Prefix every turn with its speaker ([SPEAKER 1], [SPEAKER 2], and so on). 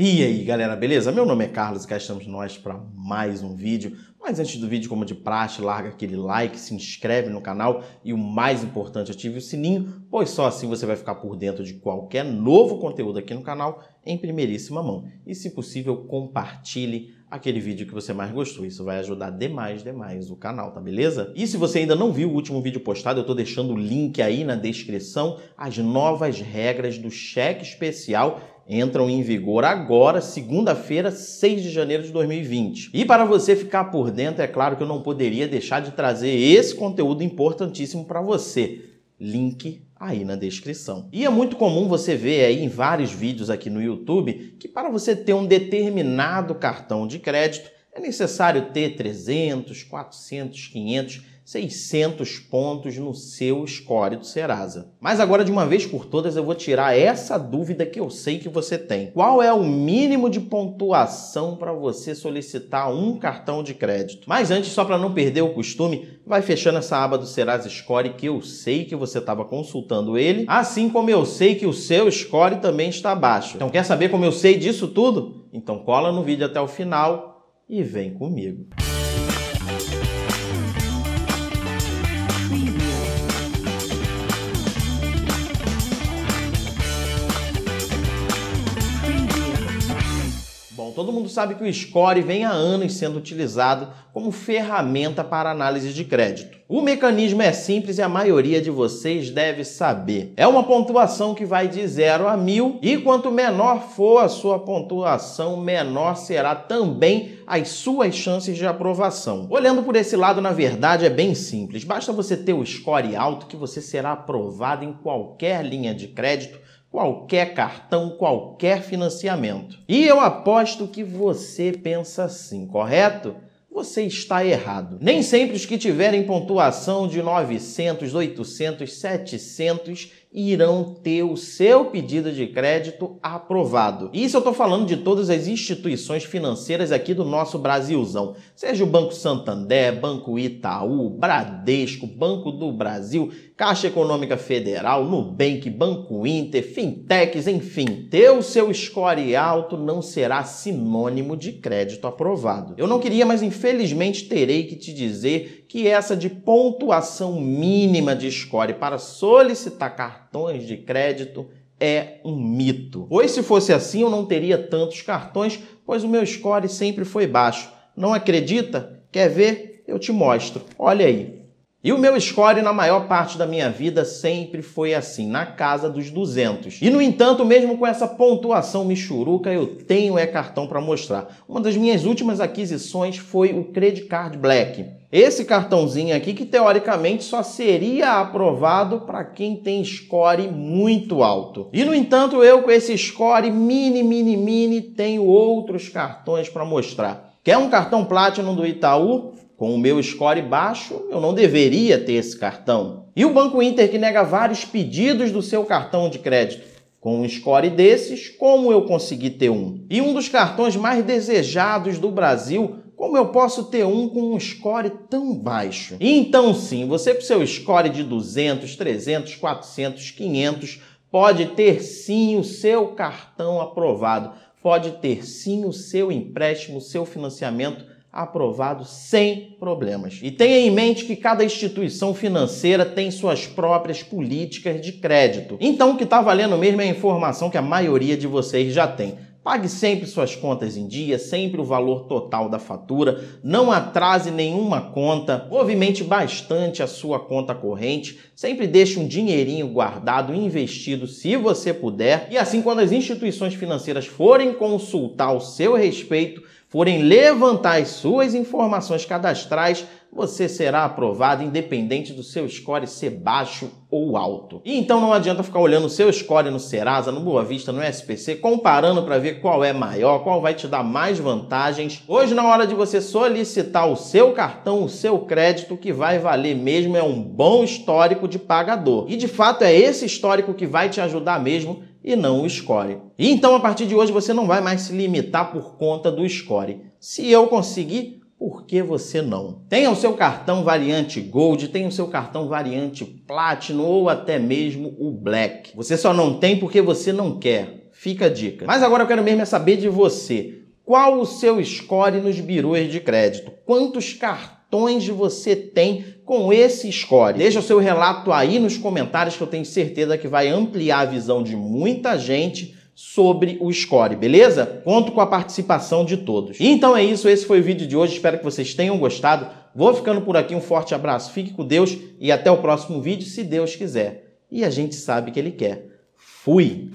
[SPEAKER 1] E aí, galera, beleza? Meu nome é Carlos e cá estamos nós para mais um vídeo. Mas antes do vídeo, como de praxe, larga aquele like, se inscreve no canal e o mais importante, ative o sininho, pois só assim você vai ficar por dentro de qualquer novo conteúdo aqui no canal em primeiríssima mão. E se possível, compartilhe aquele vídeo que você mais gostou. Isso vai ajudar demais, demais o canal, tá beleza? E se você ainda não viu o último vídeo postado, eu tô deixando o link aí na descrição. As novas regras do cheque especial entram em vigor agora, segunda-feira, 6 de janeiro de 2020. E para você ficar por dentro, é claro que eu não poderia deixar de trazer esse conteúdo importantíssimo para você link aí na descrição. E é muito comum você ver aí em vários vídeos aqui no YouTube que para você ter um determinado cartão de crédito é necessário ter 300, 400, 500 600 pontos no seu score do Serasa. Mas agora, de uma vez por todas, eu vou tirar essa dúvida que eu sei que você tem. Qual é o mínimo de pontuação para você solicitar um cartão de crédito? Mas antes, só para não perder o costume, vai fechando essa aba do Serasa Score que eu sei que você estava consultando ele, assim como eu sei que o seu score também está baixo. Então, quer saber como eu sei disso tudo? Então cola no vídeo até o final e vem comigo. Todo mundo sabe que o score vem há anos sendo utilizado como ferramenta para análise de crédito. O mecanismo é simples e a maioria de vocês deve saber. É uma pontuação que vai de 0 a 1000 e quanto menor for a sua pontuação, menor será também as suas chances de aprovação. Olhando por esse lado, na verdade, é bem simples. Basta você ter o score alto que você será aprovado em qualquer linha de crédito qualquer cartão, qualquer financiamento. E eu aposto que você pensa assim, correto? Você está errado. Nem sempre os que tiverem pontuação de 900, 800, 700 irão ter o seu pedido de crédito aprovado. Isso eu estou falando de todas as instituições financeiras aqui do nosso Brasilzão, seja o Banco Santander, Banco Itaú, Bradesco, Banco do Brasil, Caixa Econômica Federal, Nubank, Banco Inter, Fintechs, enfim. Ter o seu score alto não será sinônimo de crédito aprovado. Eu não queria, mas infelizmente terei que te dizer que essa de pontuação mínima de score para solicitar cartão cartões de crédito é um mito. Pois se fosse assim, eu não teria tantos cartões, pois o meu score sempre foi baixo. Não acredita? Quer ver? Eu te mostro. Olha aí. E o meu score na maior parte da minha vida sempre foi assim, na casa dos 200. E no entanto, mesmo com essa pontuação michuruca, eu tenho é cartão para mostrar. Uma das minhas últimas aquisições foi o Credit Card Black. Esse cartãozinho aqui que teoricamente só seria aprovado para quem tem score muito alto. E no entanto, eu com esse score mini, mini, mini tenho outros cartões para mostrar. Quer um cartão Platinum do Itaú? Com o meu score baixo, eu não deveria ter esse cartão. E o Banco Inter que nega vários pedidos do seu cartão de crédito. Com um score desses, como eu consegui ter um? E um dos cartões mais desejados do Brasil, como eu posso ter um com um score tão baixo? E então sim, você com seu score de 200, 300, 400, 500, pode ter sim o seu cartão aprovado pode ter sim o seu empréstimo, o seu financiamento aprovado sem problemas. E tenha em mente que cada instituição financeira tem suas próprias políticas de crédito. Então, o que está valendo mesmo é a informação que a maioria de vocês já tem. Pague sempre suas contas em dia, sempre o valor total da fatura, não atrase nenhuma conta, movimente bastante a sua conta corrente, sempre deixe um dinheirinho guardado investido se você puder, e assim quando as instituições financeiras forem consultar o seu respeito, forem levantar as suas informações cadastrais, você será aprovado independente do seu score ser baixo ou alto. E então não adianta ficar olhando o seu score no Serasa, no Boa Vista, no SPC, comparando para ver qual é maior, qual vai te dar mais vantagens. Hoje, na hora de você solicitar o seu cartão, o seu crédito, que vai valer mesmo é um bom histórico de pagador. E de fato é esse histórico que vai te ajudar mesmo e não o score. E então, a partir de hoje, você não vai mais se limitar por conta do score. Se eu conseguir, por que você não? Tenha o seu cartão variante Gold, tenha o seu cartão variante Platinum ou até mesmo o Black. Você só não tem porque você não quer. Fica a dica. Mas agora eu quero mesmo é saber de você. Qual o seu score nos birôs de crédito? Quantos cartões você tem com esse score? Deixa o seu relato aí nos comentários que eu tenho certeza que vai ampliar a visão de muita gente sobre o score, beleza? Conto com a participação de todos. E então é isso, esse foi o vídeo de hoje, espero que vocês tenham gostado. Vou ficando por aqui, um forte abraço, fique com Deus e até o próximo vídeo, se Deus quiser. E a gente sabe que Ele quer. Fui!